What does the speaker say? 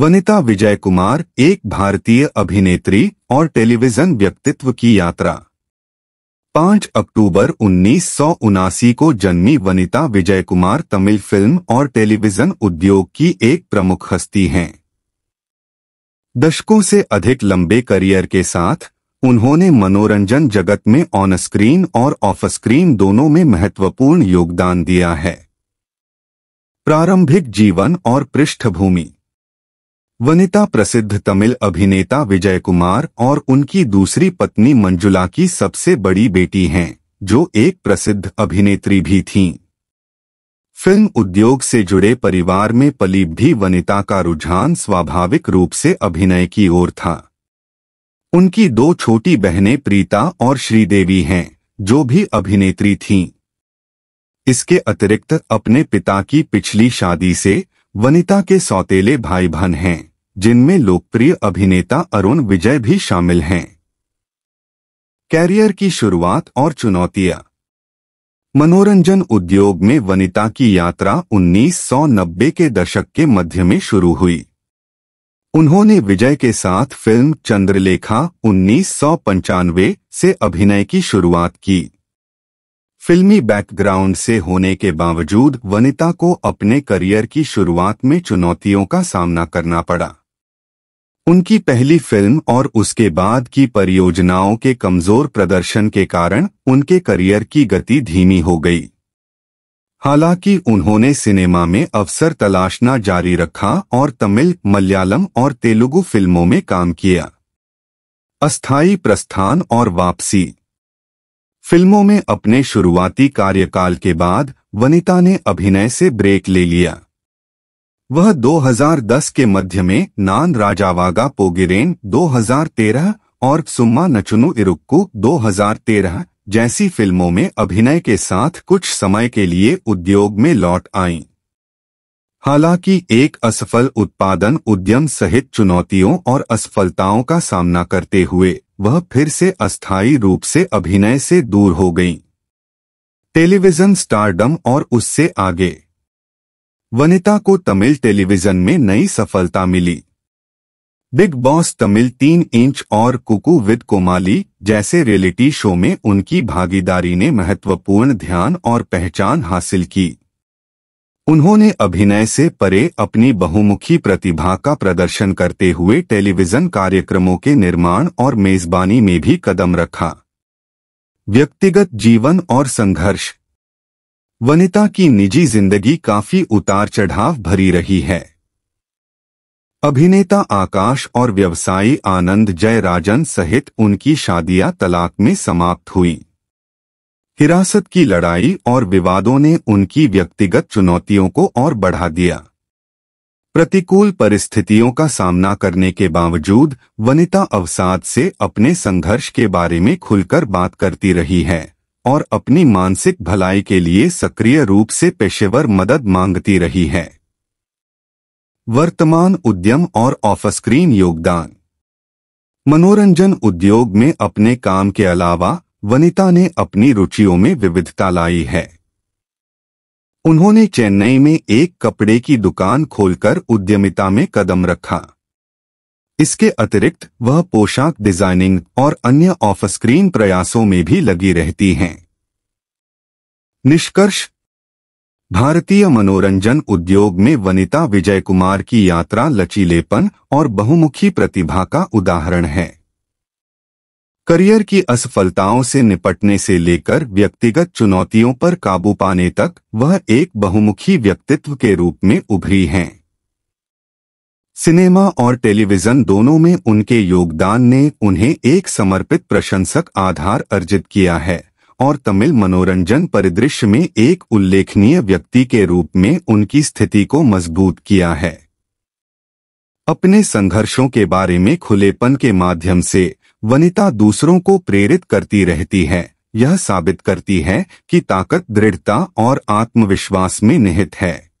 वनिता विजय कुमार एक भारतीय अभिनेत्री और टेलीविजन व्यक्तित्व की यात्रा 5 अक्टूबर उन्नीस को जन्मी वनिता विजय कुमार तमिल फिल्म और टेलीविजन उद्योग की एक प्रमुख हस्ती हैं दशकों से अधिक लंबे करियर के साथ उन्होंने मनोरंजन जगत में ऑन स्क्रीन और ऑफ स्क्रीन दोनों में महत्वपूर्ण योगदान दिया है प्रारंभिक जीवन और पृष्ठभूमि वनिता प्रसिद्ध तमिल अभिनेता विजय कुमार और उनकी दूसरी पत्नी मंजुला की सबसे बड़ी बेटी हैं जो एक प्रसिद्ध अभिनेत्री भी थीं फिल्म उद्योग से जुड़े परिवार में पली भी वनिता का रुझान स्वाभाविक रूप से अभिनय की ओर था उनकी दो छोटी बहनें प्रीता और श्रीदेवी हैं जो भी अभिनेत्री थीं इसके अतिरिक्त अपने पिता की पिछली शादी से वनिता के सौतेले भाई बहन हैं जिनमें लोकप्रिय अभिनेता अरुण विजय भी शामिल हैं कैरियर की शुरुआत और चुनौतियां मनोरंजन उद्योग में वनिता की यात्रा 1990 के दशक के मध्य में शुरू हुई उन्होंने विजय के साथ फिल्म चंद्रलेखा उन्नीस से अभिनय की शुरुआत की फिल्मी बैकग्राउंड से होने के बावजूद वनिता को अपने करियर की शुरुआत में चुनौतियों का सामना करना पड़ा उनकी पहली फिल्म और उसके बाद की परियोजनाओं के कमजोर प्रदर्शन के कारण उनके करियर की गति धीमी हो गई हालांकि उन्होंने सिनेमा में अवसर तलाशना जारी रखा और तमिल मलयालम और तेलुगु फिल्मों में काम किया अस्थायी प्रस्थान और वापसी फिल्मों में अपने शुरुआती कार्यकाल के बाद वनिता ने अभिनय से ब्रेक ले लिया वह 2010 के मध्य में नान राजावागा पोगिरेन 2013 और सुम्मा नचुनु इरुक्कु 2013 जैसी फिल्मों में अभिनय के साथ कुछ समय के लिए उद्योग में लौट आईं हालांकि एक असफल उत्पादन उद्यम सहित चुनौतियों और असफलताओं का सामना करते हुए वह फिर से अस्थायी रूप से अभिनय से दूर हो गई टेलीविजन स्टारडम और उससे आगे वनिता को तमिल टेलीविजन में नई सफलता मिली बिग बॉस तमिल तीन इंच और कुकू विद कोमाली जैसे रियलिटी शो में उनकी भागीदारी ने महत्वपूर्ण ध्यान और पहचान हासिल की उन्होंने अभिनय से परे अपनी बहुमुखी प्रतिभा का प्रदर्शन करते हुए टेलीविजन कार्यक्रमों के निर्माण और मेजबानी में भी कदम रखा व्यक्तिगत जीवन और संघर्ष वनिता की निजी जिंदगी काफी उतार चढ़ाव भरी रही है अभिनेता आकाश और व्यवसायी आनंद जयराजन सहित उनकी शादियां तलाक में समाप्त हुई हिरासत की लड़ाई और विवादों ने उनकी व्यक्तिगत चुनौतियों को और बढ़ा दिया प्रतिकूल परिस्थितियों का सामना करने के बावजूद वनिता अवसाद से अपने संघर्ष के बारे में खुलकर बात करती रही है और अपनी मानसिक भलाई के लिए सक्रिय रूप से पेशेवर मदद मांगती रही है वर्तमान उद्यम और ऑफ स्क्रीन योगदान मनोरंजन उद्योग में अपने काम के अलावा वनिता ने अपनी रुचियों में विविधता लाई है उन्होंने चेन्नई में एक कपड़े की दुकान खोलकर उद्यमिता में कदम रखा इसके अतिरिक्त वह पोशाक डिजाइनिंग और अन्य ऑफ स्क्रीन प्रयासों में भी लगी रहती हैं निष्कर्ष भारतीय मनोरंजन उद्योग में वनिता विजय कुमार की यात्रा लचीलेपन और बहुमुखी प्रतिभा का उदाहरण है करियर की असफलताओं से निपटने से लेकर व्यक्तिगत चुनौतियों पर काबू पाने तक वह एक बहुमुखी व्यक्तित्व के रूप में उभरी हैं सिनेमा और टेलीविजन दोनों में उनके योगदान ने उन्हें एक समर्पित प्रशंसक आधार अर्जित किया है और तमिल मनोरंजन परिदृश्य में एक उल्लेखनीय व्यक्ति के रूप में उनकी स्थिति को मजबूत किया है अपने संघर्षों के बारे में खुलेपन के माध्यम से वनिता दूसरों को प्रेरित करती रहती है यह साबित करती है कि ताकत दृढ़ता और आत्मविश्वास में निहित है